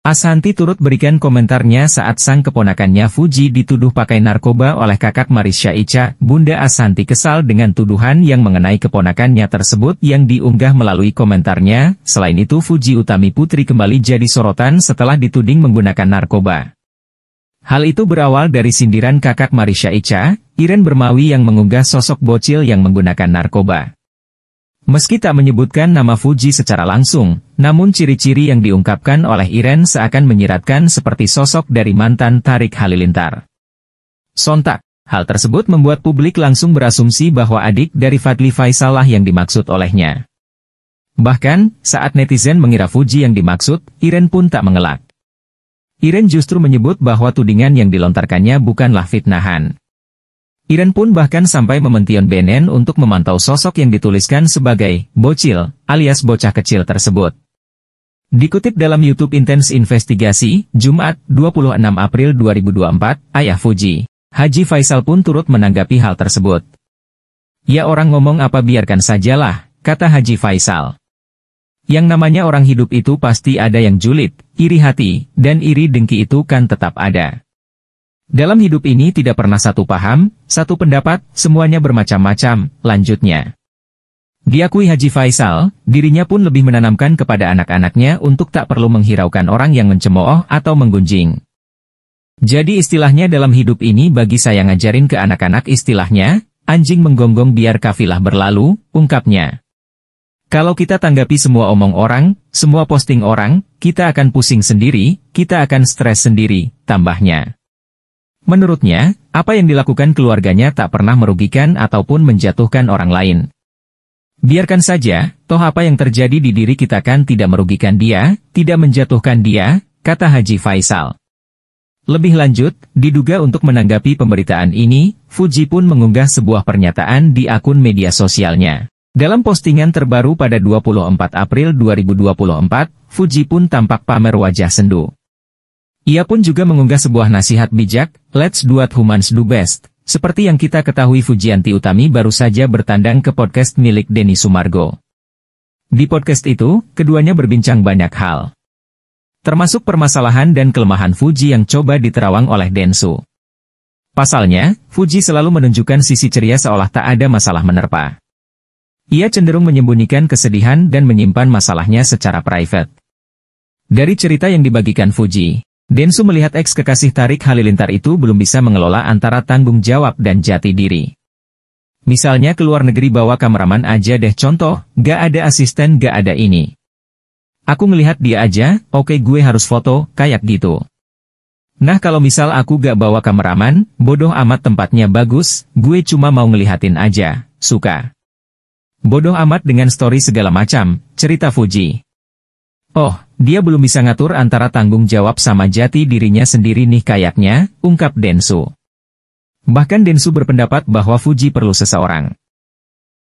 Asanti turut berikan komentarnya saat sang keponakannya Fuji dituduh pakai narkoba oleh kakak Marisha Ica. Bunda Asanti kesal dengan tuduhan yang mengenai keponakannya tersebut yang diunggah melalui komentarnya. Selain itu Fuji Utami Putri kembali jadi sorotan setelah dituding menggunakan narkoba. Hal itu berawal dari sindiran kakak Marisha Ica, Iren Bermawi yang mengunggah sosok bocil yang menggunakan narkoba. Meski tak menyebutkan nama Fuji secara langsung, namun ciri-ciri yang diungkapkan oleh Iren seakan menyiratkan seperti sosok dari mantan Tarik Halilintar. Sontak, hal tersebut membuat publik langsung berasumsi bahwa adik dari Fadli Faisal lah yang dimaksud olehnya. Bahkan, saat netizen mengira Fuji yang dimaksud, Iren pun tak mengelak. Iren justru menyebut bahwa tudingan yang dilontarkannya bukanlah fitnahan. Iren pun bahkan sampai memention BNN untuk memantau sosok yang dituliskan sebagai bocil, alias bocah kecil tersebut. Dikutip dalam YouTube Intens Investigasi, Jumat, 26 April 2024, Ayah Fuji, Haji Faisal pun turut menanggapi hal tersebut. Ya orang ngomong apa biarkan sajalah, kata Haji Faisal. Yang namanya orang hidup itu pasti ada yang julid, iri hati, dan iri dengki itu kan tetap ada. Dalam hidup ini tidak pernah satu paham, satu pendapat, semuanya bermacam-macam, lanjutnya. Diakui Haji Faisal, dirinya pun lebih menanamkan kepada anak-anaknya untuk tak perlu menghiraukan orang yang mencemooh atau menggunjing. Jadi istilahnya dalam hidup ini bagi saya ngajarin ke anak-anak istilahnya, anjing menggonggong biar kafilah berlalu, ungkapnya. Kalau kita tanggapi semua omong orang, semua posting orang, kita akan pusing sendiri, kita akan stres sendiri, tambahnya. Menurutnya, apa yang dilakukan keluarganya tak pernah merugikan ataupun menjatuhkan orang lain. Biarkan saja, toh apa yang terjadi di diri kita kan tidak merugikan dia, tidak menjatuhkan dia, kata Haji Faisal. Lebih lanjut, diduga untuk menanggapi pemberitaan ini, Fuji pun mengunggah sebuah pernyataan di akun media sosialnya. Dalam postingan terbaru pada 24 April 2024, Fuji pun tampak pamer wajah sendu. Ia pun juga mengunggah sebuah nasihat bijak, let's do what humans do best. Seperti yang kita ketahui Fujianti Utami baru saja bertandang ke podcast milik Denny Sumargo. Di podcast itu, keduanya berbincang banyak hal. Termasuk permasalahan dan kelemahan Fuji yang coba diterawang oleh Densu. Pasalnya, Fuji selalu menunjukkan sisi ceria seolah tak ada masalah menerpa. Ia cenderung menyembunyikan kesedihan dan menyimpan masalahnya secara private. Dari cerita yang dibagikan Fuji, Densu melihat eks kekasih Tarik Halilintar itu belum bisa mengelola antara tanggung jawab dan jati diri. Misalnya keluar negeri bawa kameraman aja deh contoh, gak ada asisten gak ada ini. Aku ngelihat dia aja, oke okay gue harus foto, kayak gitu. Nah kalau misal aku gak bawa kameraman, bodoh amat tempatnya bagus, gue cuma mau ngelihatin aja, suka. Bodoh amat dengan story segala macam, cerita Fuji. Oh, dia belum bisa ngatur antara tanggung jawab sama jati dirinya sendiri nih kayaknya, ungkap Densu. Bahkan Densu berpendapat bahwa Fuji perlu seseorang